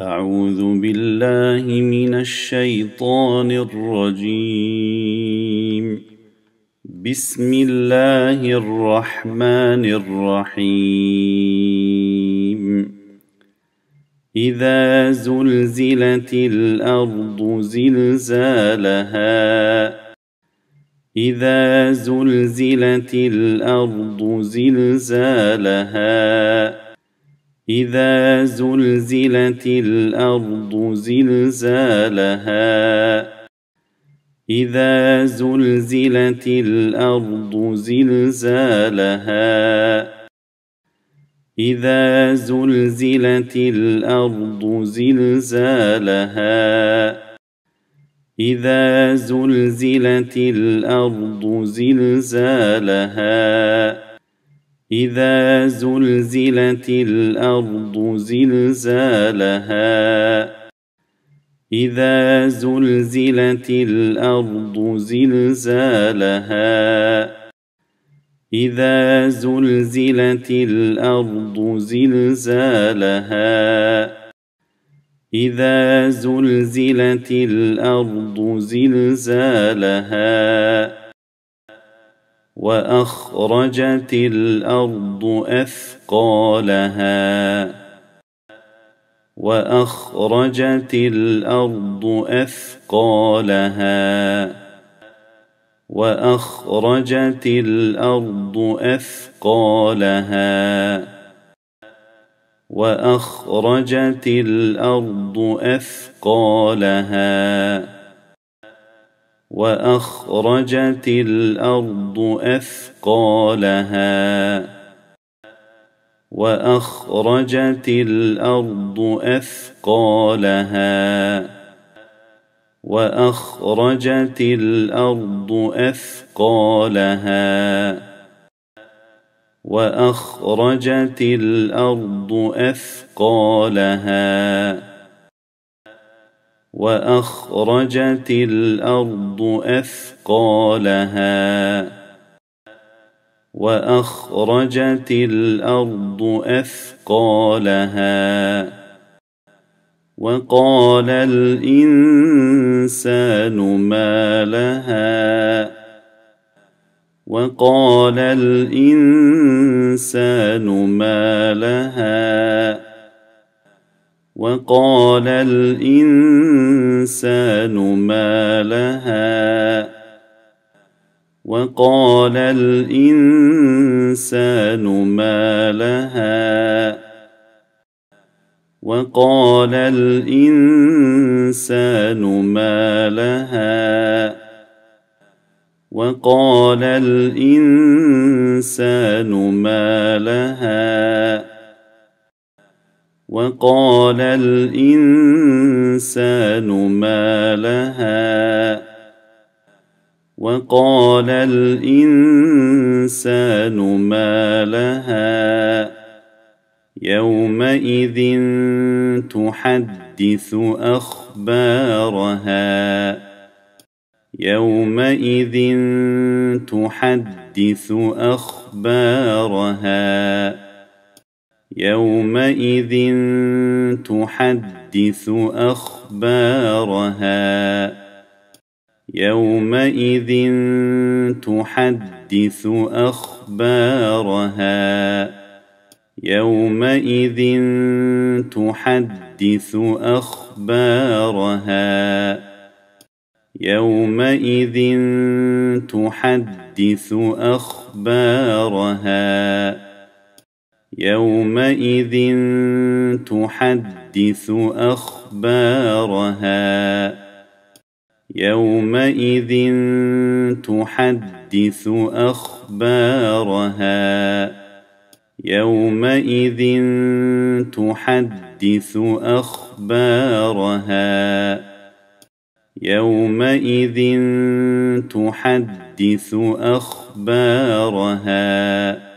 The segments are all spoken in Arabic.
أعوذ بالله من الشيطان الرجيم بسم الله الرحمن الرحيم إذا زلزلت الأرض زلزالها إذا زلزلت الأرض زلزالها إذا زلزلت الأرض زلزالها إذا زلزلت الأرض زلزالها إذا زلزلت الأرض زلزالها إذا زلزلت الأرض زلزالها اذا زلزلت الارض زلزالها اذا زلزلت الارض زلزالها اذا زلزلت الارض زلزالها اذا زلزلت الارض زلزالها واخرجت الارض اثقالها واخرجت الارض اثقالها واخرجت الارض اثقالها واخرجت الارض اثقالها واخرجت الارض اثقالها واخرجت الارض اثقالها واخرجت الارض اثقالها واخرجت الارض اثقالها واخرجت الارض اثقالها واخرجت الارض اثقالها وقال الانسان ما لها وقال الانسان ما لها وقال الانسان ما لها وقال الانسان ما لها وقال الانسان ما لها وقال الانسان ما لها وقال الانسان ما لها وقال الانسان ما لها يومئذ تحدث اخبارها يومئذ تحدث اخبارها يومئذ تحدث أخبارها يومئذ تحدث أخبارها يومئذ تحدث أخبارها يومئذ تحدث أخبارها يومئذ تحدث أخبارها يومئذ تحدث أخبارها يومئذ تحدث أخبارها يومئذ تحدث أخبارها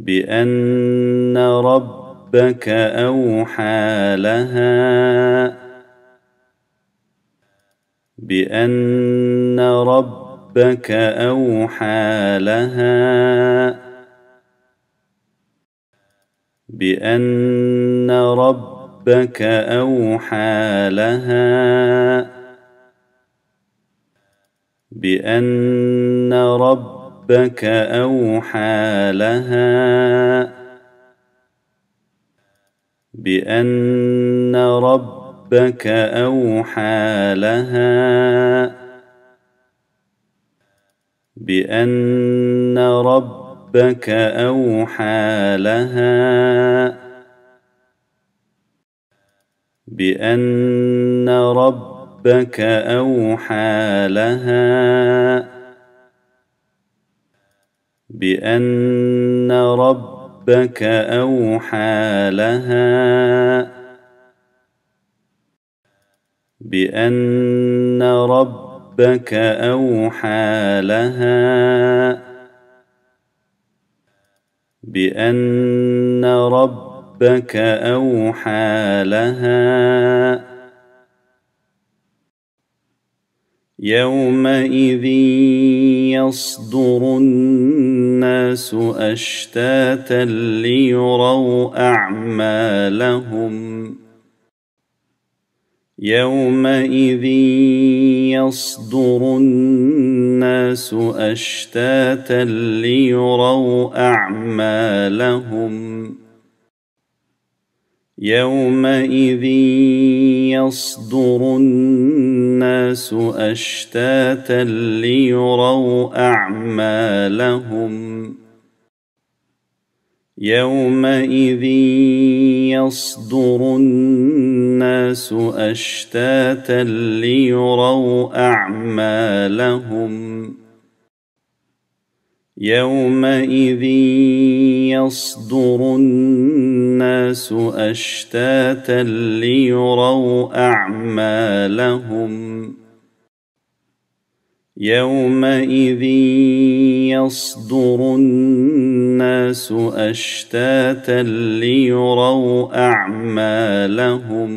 بان ربك اوحى لها بان ربك اوحى لها بان ربك اوحى لها بان ربك ربك اوحى لها بان ربك اوحى لها بان ربك اوحى لها بان ربك اوحى لها بان ربك اوحى لها بان ربك اوحى لها بان ربك اوحى لها يومئذ يصدر الناس اشتاتا ليروا اعمالهم يومئذ يصدر الناس اشتاتا ليروا اعمالهم يومئذ يصدر الناس الناس اشتاتا ليروا اعمالهم يومئذ يصدر الناس اشتاتا ليروا اعمالهم يومئذ يصدر الناس الناس اشتاتا ليروا اعمالهم يومئذ يصدر الناس اشتاتا ليروا اعمالهم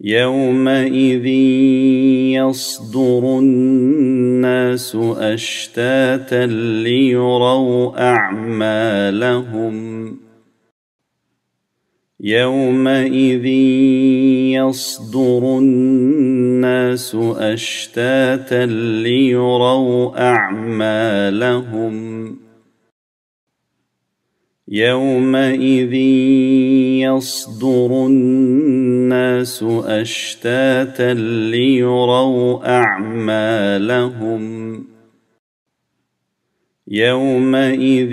يومئذ يصدر الناس اشتاتا ليروا اعمالهم يومئذ يصدر الناس اشتاتا ليروا اعمالهم يومئذ يصدر الناس اشتاتا ليروا اعمالهم يومئذ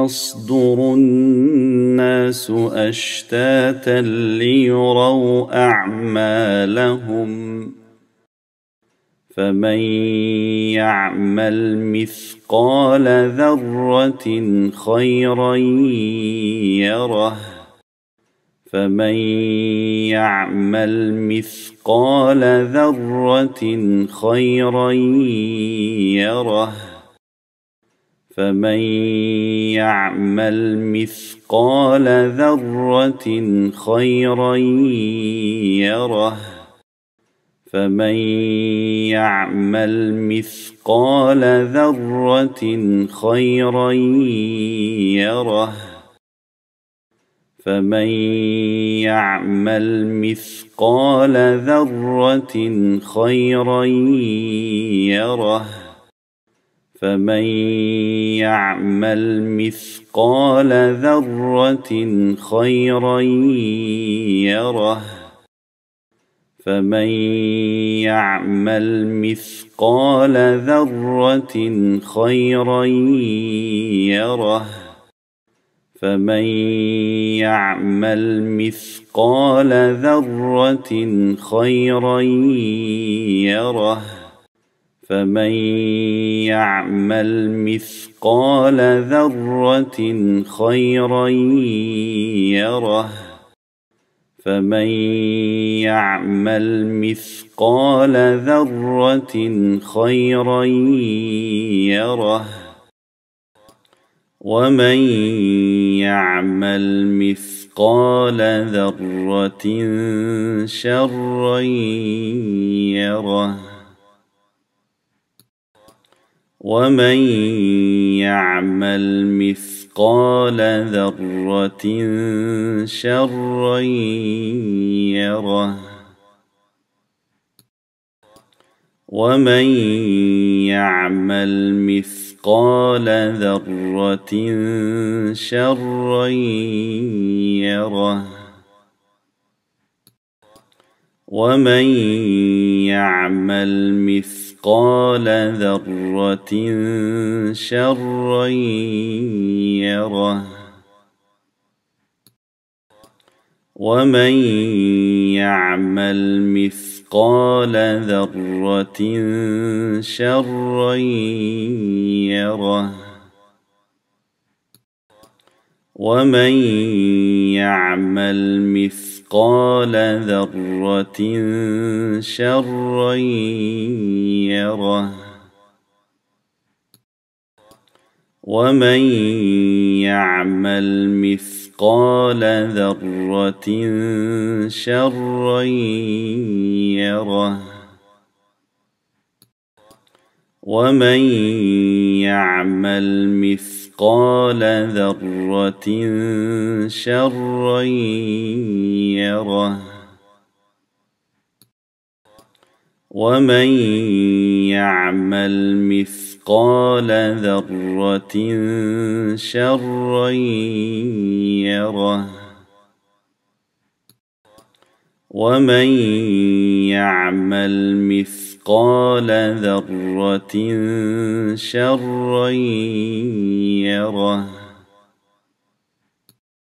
يصدر الناس اشتاتا ليروا اعمالهم فمن يعمل مثقال ذره خيرا يره فمن يعمل مثقال ذره خيرا يره فمن يعمل مثقال ذره خيرا يره فمن يعمل مثقال ذره خيرا يره فمن يعمل مثقال ذره خيرا يره فمن يعمل مثقال ذره خيرا يره فمن يعمل مثقال ذره خيرا يره فمن يعمل مثقال ذره خيرا يره فمن يعمل مثقال ذره خيرا يره فمن يعمل مثقال ذره خيرا يره ومن يعمل مثقال ذره شرا يره ومن يعمل مثقال ذره شرا يره ومن يعمل مثقال ذره شرا يره ومن يعمل مثقال مثقال ذرة شرا يره ومن يعمل مثقال ذرة شرا يره ومن يعمل مثقال مثقال ذرة شرا يره ومن يعمل مثقال ذرة شرا يره ومن يعمل مثقال مثقال ذرة شرا يره ومن يعمل مثقال ذرة شرا يره ومن يعمل مثقال مثقال ذره شرا يره